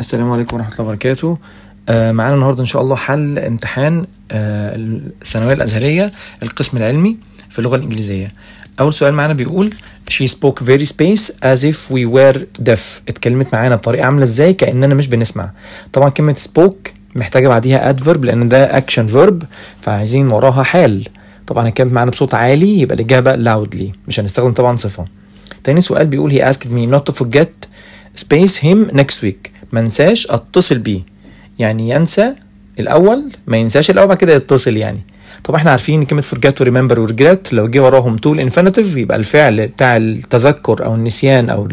السلام عليكم ورحمه الله وبركاته آه معانا النهارده ان شاء الله حل امتحان آه الثانويه الازهريه القسم العلمي في اللغه الانجليزيه اول سؤال معانا بيقول she spoke very space as if we were deaf اتكلمت معانا بطريقه عامله ازاي كاننا مش بنسمع طبعا كلمه spoke محتاجه بعديها adverb لان ده اكشن فيرب فعايزين وراها حال طبعا اتكلمت معانا بصوت عالي يبقى الاجابه loudly مش هنستخدم طبعا صفه تاني سؤال بيقول he asked me not to forget space him next week منساش اتصل بيه يعني ينسى الاول ما ينساش الاول بعد كده يتصل يعني طب احنا عارفين كلمه فورجيت وريمبر وريجريت لو جه وراهم تول انفينيتيف يبقى الفعل بتاع التذكر او النسيان او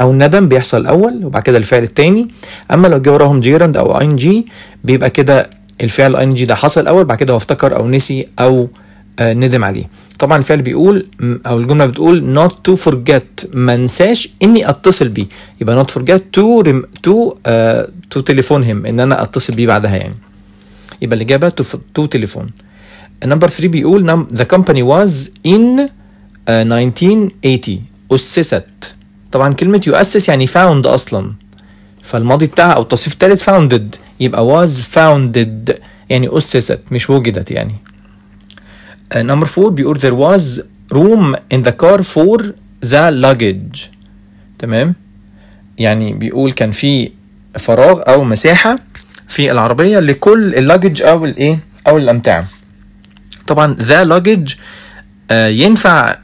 او الندم بيحصل الاول وبعد كده الفعل الثاني اما لو جه وراهم جيرند او ان جي بيبقى كده الفعل ان جي ده حصل الاول بعد كده هو افتكر او نسي او آه، ندم عليه طبعا الفعل بيقول او الجمله بتقول not to forget ما انساش اني اتصل بيه يبقى not forget to rem, to uh, to telephone him ان انا اتصل بيه بعدها يعني يبقى الاجابه to, to telephone نمبر 3 بيقول the company was in uh, آه، 1980 اسست طبعا كلمه يؤسس يعني found اصلا فالماضي بتاعها او التصريف الثالث founded يبقى was founded يعني اسست مش وجدت يعني نمبر فور بيقول there was room in the car for the luggage تمام يعني بيقول كان في فراغ او مساحه في العربيه لكل اللاجج او الايه او الامتعه طبعا ذا آه، لاجج ينفع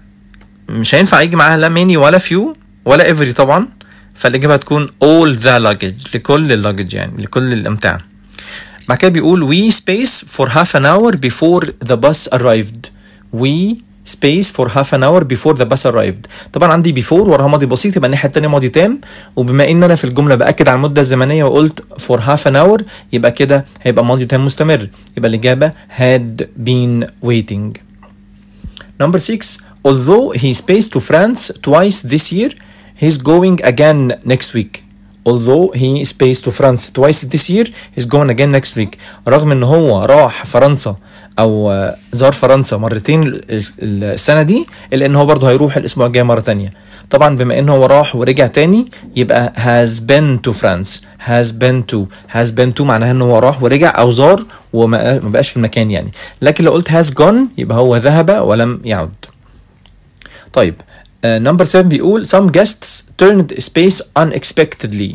مش هينفع يجي معاها لا ميني ولا فيو ولا افري طبعا فالاجابه هتكون all the luggage لكل اللاجج يعني لكل الامتعه بعد كده بيقول we space for half an hour before the bus arrived we space for half an hour before the bus arrived طبعا عندي before وراها ماضي بسيط يبقى الناحيه الثانيه ماضي تام وبما ان انا في الجمله باكد على المده الزمنيه وقلت for half an hour يبقى كده هيبقى ماضي تام مستمر يبقى الاجابه had been waiting number 6 although he spaced to France twice this year he's going again next week although he based to France twice this year he's going again next week رغم ان هو راح فرنسا او آه، زار فرنسا مرتين السنه دي الا ان هو برضه هيروح الاسبوع الجاي مره تانية طبعا بما ان هو راح ورجع تاني يبقى has been to France has been to has been to معناها ان هو راح ورجع او زار وما بقاش في المكان يعني لكن لو قلت has gone يبقى هو ذهب ولم يعد طيب نمبر 7 بيقول some guests turned space unexpectedly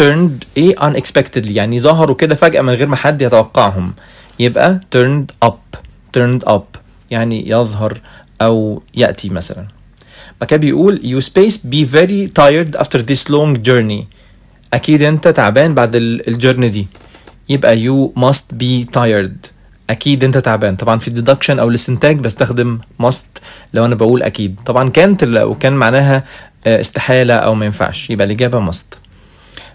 turned ايه unexpectedly يعني ظهروا كده فجأة من غير ما حد يتوقعهم يبقى turned up turned up يعني يظهر أو يأتي مثلا بكا بيقول you space be very tired after this long journey أكيد أنت تعبان بعد الجيرني دي يبقى you must be tired اكيد انت تعبان طبعا في الديدكشن او الاستنتاج بستخدم ماست لو انا بقول اكيد طبعا كانت لو كان معناها آه، استحاله او ما ينفعش يبقى الاجابه ماست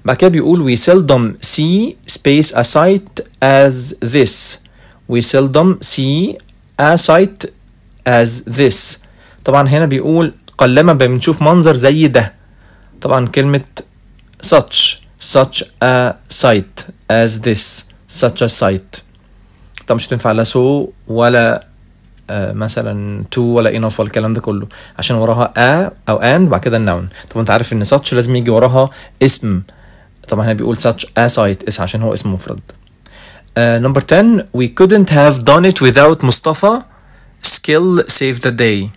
بعد كده بيقول we seldom see space a site as this we seldom see a site as this طبعا هنا بيقول قلما بنشوف منظر زي ده طبعا كلمة such such a site as this such a site طب مش هتنفع لا سو ولا آه، مثلا تو ولا انف ولا الكلام ده كله عشان وراها ا او اند وبعد كده النون طب انت عارف ان ساتش لازم يجي وراها اسم طبعا هنا بيقول ساتش ا سايت اس عشان هو اسم مفرد نمبر uh, 10 we couldn't have done it without مصطفى skill سيف the day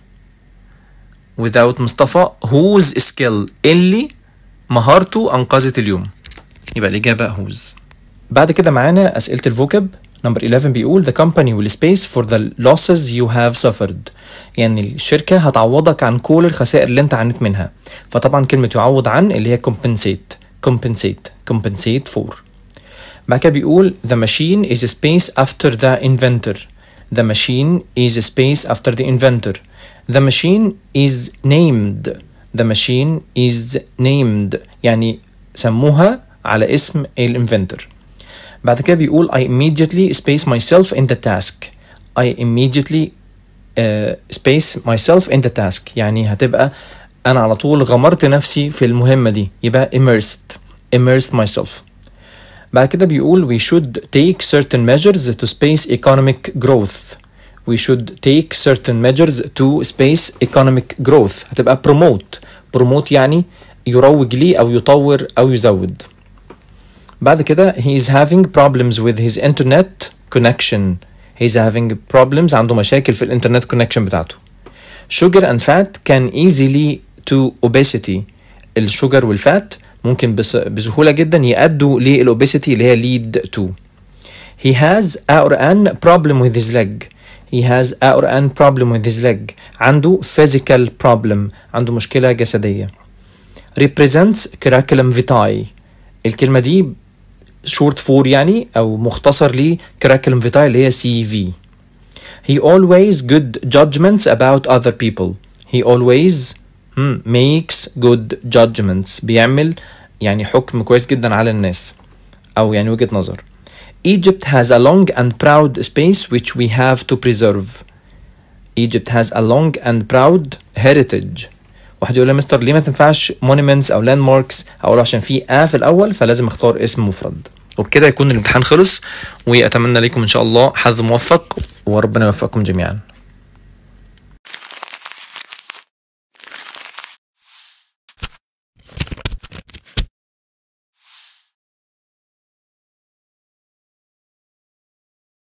without مصطفى whose skill اللي مهارته انقذت اليوم يبقى الاجابه whose بعد كده معانا اسئله الفوكب نمبر 11 بيقول the company will space for the losses you have suffered يعني الشركة هتعوضك عن كل الخسائر اللي انت عانيت منها فطبعا كلمة يعوض عن اللي هي compensate compensate compensate for بعد كده بيقول the machine is space after the inventor the machine is space after the inventor the machine is named the machine is named يعني سموها على اسم الانفنتور بعد كده بيقول I immediately space myself in the task I immediately uh, space myself in the task يعني هتبقى أنا على طول غمرت نفسي في المهمة دي يبقى immersed immersed myself بعد كده بيقول we should take certain measures to space economic growth we should take certain measures to space economic growth هتبقى promote promote يعني يروج لي أو يطور أو يزود بعد كده he is having problems with his internet connection he is having problems عنده مشاكل في الانترنت connection بتاعته sugar and fat can easily to obesity الشوجر والفات ممكن بسهولة جدا يؤدوا للأوبيسيتي اللي هي lead to he has a or an problem with his leg he has a or an problem with his leg عنده physical problem عنده مشكلة جسدية represents curriculum vitae الكلمة دي شورت فور يعني أو مختصر لي curriculum vitae اللي هي سي He always good judgments about other people He always اولويز makes good judgments بيعمل يعني حكم كويس جدا على الناس أو يعني وجهة نظر Egypt has a long and proud space which we have to preserve. Egypt has a long and proud heritage واحد يقول لي مستر ليه ما تنفعش مونيمنتس او لاند ماركس اقول عشان في ا آه في الاول فلازم اختار اسم مفرد وبكده يكون الامتحان خلص واتمنى لكم ان شاء الله حظ موفق وربنا يوفقكم جميعا